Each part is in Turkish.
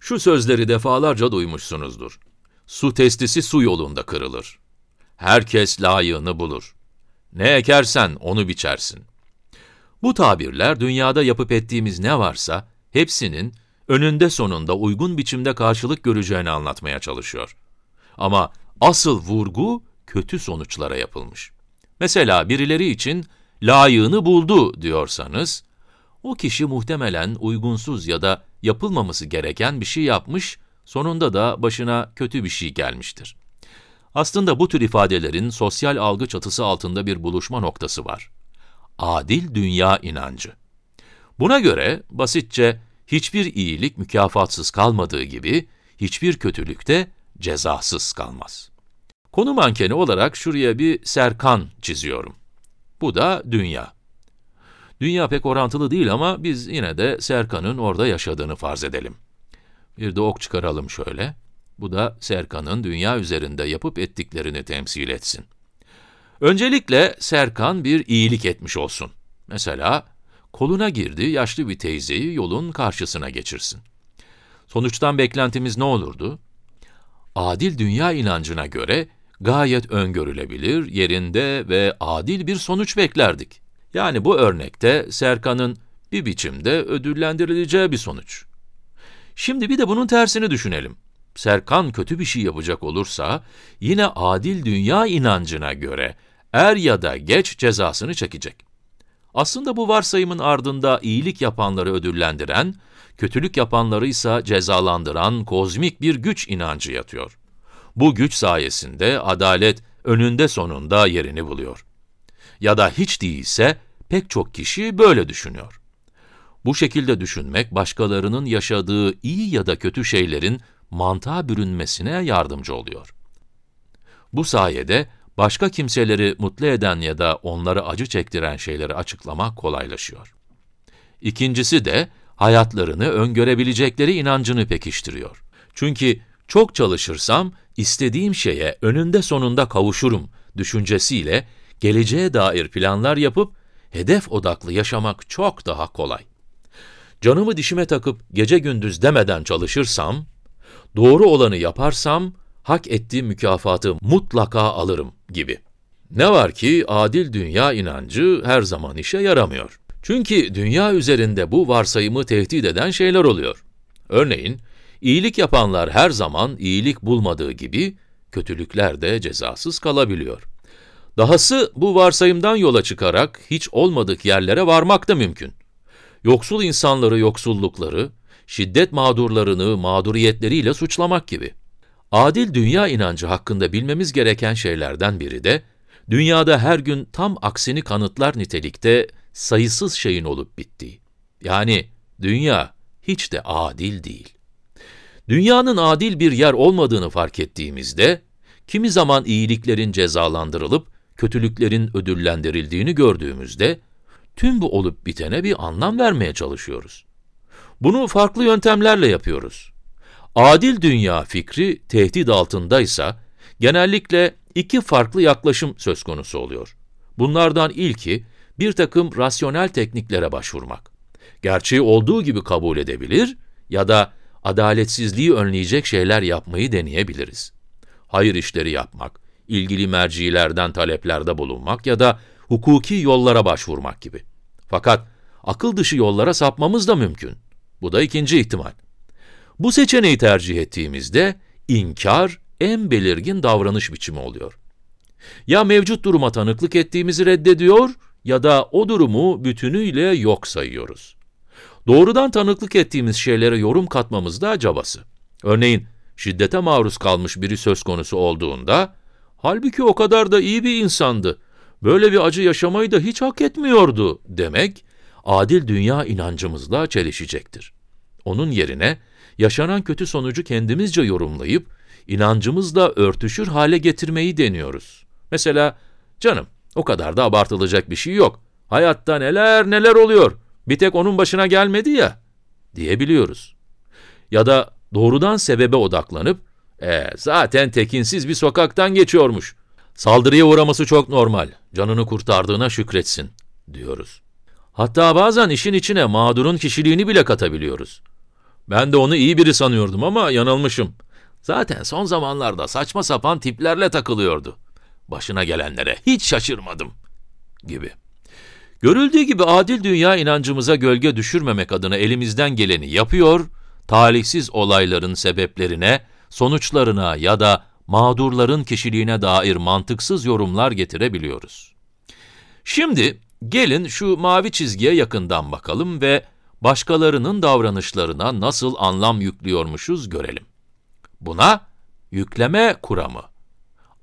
Şu sözleri defalarca duymuşsunuzdur. Su testisi su yolunda kırılır. Herkes layığını bulur. Ne ekersen onu biçersin. Bu tabirler dünyada yapıp ettiğimiz ne varsa hepsinin önünde sonunda uygun biçimde karşılık göreceğini anlatmaya çalışıyor. Ama asıl vurgu kötü sonuçlara yapılmış. Mesela birileri için layığını buldu diyorsanız, o kişi muhtemelen uygunsuz ya da yapılmaması gereken bir şey yapmış, sonunda da başına kötü bir şey gelmiştir. Aslında bu tür ifadelerin sosyal algı çatısı altında bir buluşma noktası var. Adil dünya inancı. Buna göre basitçe hiçbir iyilik mükafatsız kalmadığı gibi hiçbir kötülük de cezasız kalmaz. Konu mankeni olarak şuraya bir Serkan çiziyorum. Bu da dünya. Dünya pek orantılı değil ama biz yine de Serkan'ın orada yaşadığını farz edelim. Bir de ok çıkaralım şöyle. Bu da Serkan'ın dünya üzerinde yapıp ettiklerini temsil etsin. Öncelikle Serkan bir iyilik etmiş olsun. Mesela koluna girdi yaşlı bir teyzeyi yolun karşısına geçirsin. Sonuçtan beklentimiz ne olurdu? Adil dünya inancına göre gayet öngörülebilir, yerinde ve adil bir sonuç beklerdik. Yani bu örnekte Serkan'ın bir biçimde ödüllendirileceği bir sonuç. Şimdi bir de bunun tersini düşünelim. Serkan kötü bir şey yapacak olursa yine adil dünya inancına göre er ya da geç cezasını çekecek. Aslında bu varsayımın ardında iyilik yapanları ödüllendiren, kötülük yapanları ise cezalandıran kozmik bir güç inancı yatıyor. Bu güç sayesinde adalet önünde sonunda yerini buluyor. Ya da hiç değilse Pek çok kişi böyle düşünüyor. Bu şekilde düşünmek başkalarının yaşadığı iyi ya da kötü şeylerin mantığa bürünmesine yardımcı oluyor. Bu sayede başka kimseleri mutlu eden ya da onları acı çektiren şeyleri açıklamak kolaylaşıyor. İkincisi de hayatlarını öngörebilecekleri inancını pekiştiriyor. Çünkü çok çalışırsam istediğim şeye önünde sonunda kavuşurum düşüncesiyle geleceğe dair planlar yapıp hedef odaklı yaşamak çok daha kolay. Canımı dişime takıp gece gündüz demeden çalışırsam, doğru olanı yaparsam hak ettiğim mükafatı mutlaka alırım gibi. Ne var ki adil dünya inancı her zaman işe yaramıyor. Çünkü dünya üzerinde bu varsayımı tehdit eden şeyler oluyor. Örneğin, iyilik yapanlar her zaman iyilik bulmadığı gibi kötülükler de cezasız kalabiliyor.'' Dahası bu varsayımdan yola çıkarak hiç olmadık yerlere varmak da mümkün. Yoksul insanları yoksullukları, şiddet mağdurlarını mağduriyetleriyle suçlamak gibi. Adil dünya inancı hakkında bilmemiz gereken şeylerden biri de, dünyada her gün tam aksini kanıtlar nitelikte sayısız şeyin olup bittiği. Yani dünya hiç de adil değil. Dünyanın adil bir yer olmadığını fark ettiğimizde, kimi zaman iyiliklerin cezalandırılıp, kötülüklerin ödüllendirildiğini gördüğümüzde, tüm bu olup bitene bir anlam vermeye çalışıyoruz. Bunu farklı yöntemlerle yapıyoruz. Adil dünya fikri tehdit altındaysa, genellikle iki farklı yaklaşım söz konusu oluyor. Bunlardan ilki, bir takım rasyonel tekniklere başvurmak. Gerçeği olduğu gibi kabul edebilir ya da adaletsizliği önleyecek şeyler yapmayı deneyebiliriz. Hayır işleri yapmak, ilgili mercilerden taleplerde bulunmak ya da hukuki yollara başvurmak gibi. Fakat akıl dışı yollara sapmamız da mümkün. Bu da ikinci ihtimal. Bu seçeneği tercih ettiğimizde inkar en belirgin davranış biçimi oluyor. Ya mevcut duruma tanıklık ettiğimizi reddediyor ya da o durumu bütünüyle yok sayıyoruz. Doğrudan tanıklık ettiğimiz şeylere yorum katmamız da acabası. Örneğin şiddete maruz kalmış biri söz konusu olduğunda Halbuki o kadar da iyi bir insandı. Böyle bir acı yaşamayı da hiç hak etmiyordu demek, adil dünya inancımızla çelişecektir. Onun yerine, yaşanan kötü sonucu kendimizce yorumlayıp, inancımızla örtüşür hale getirmeyi deniyoruz. Mesela, canım o kadar da abartılacak bir şey yok. Hayatta neler neler oluyor. Bir tek onun başına gelmedi ya diyebiliyoruz. Ya da doğrudan sebebe odaklanıp e, zaten tekinsiz bir sokaktan geçiyormuş. Saldırıya uğraması çok normal. Canını kurtardığına şükretsin, diyoruz. Hatta bazen işin içine mağdurun kişiliğini bile katabiliyoruz. Ben de onu iyi biri sanıyordum ama yanılmışım. Zaten son zamanlarda saçma sapan tiplerle takılıyordu. Başına gelenlere hiç şaşırmadım. Gibi. Görüldüğü gibi adil dünya inancımıza gölge düşürmemek adına elimizden geleni yapıyor, talihsiz olayların sebeplerine, sonuçlarına ya da mağdurların kişiliğine dair mantıksız yorumlar getirebiliyoruz. Şimdi gelin şu mavi çizgiye yakından bakalım ve başkalarının davranışlarına nasıl anlam yüklüyormuşuz görelim. Buna yükleme kuramı,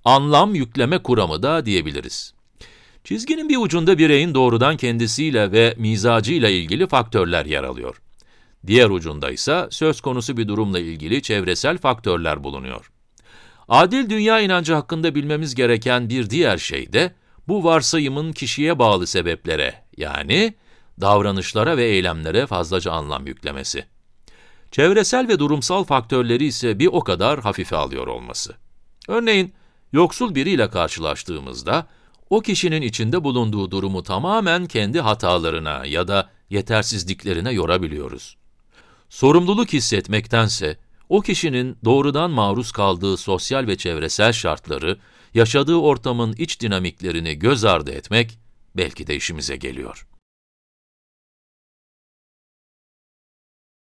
anlam yükleme kuramı da diyebiliriz. Çizginin bir ucunda bireyin doğrudan kendisiyle ve mizacıyla ilgili faktörler yer alıyor. Diğer ucunda ise söz konusu bir durumla ilgili çevresel faktörler bulunuyor. Adil dünya inancı hakkında bilmemiz gereken bir diğer şey de bu varsayımın kişiye bağlı sebeplere yani davranışlara ve eylemlere fazlaca anlam yüklemesi. Çevresel ve durumsal faktörleri ise bir o kadar hafife alıyor olması. Örneğin yoksul biriyle karşılaştığımızda o kişinin içinde bulunduğu durumu tamamen kendi hatalarına ya da yetersizliklerine yorabiliyoruz. Sorumluluk hissetmektense, o kişinin doğrudan maruz kaldığı sosyal ve çevresel şartları, yaşadığı ortamın iç dinamiklerini göz ardı etmek belki de işimize geliyor.''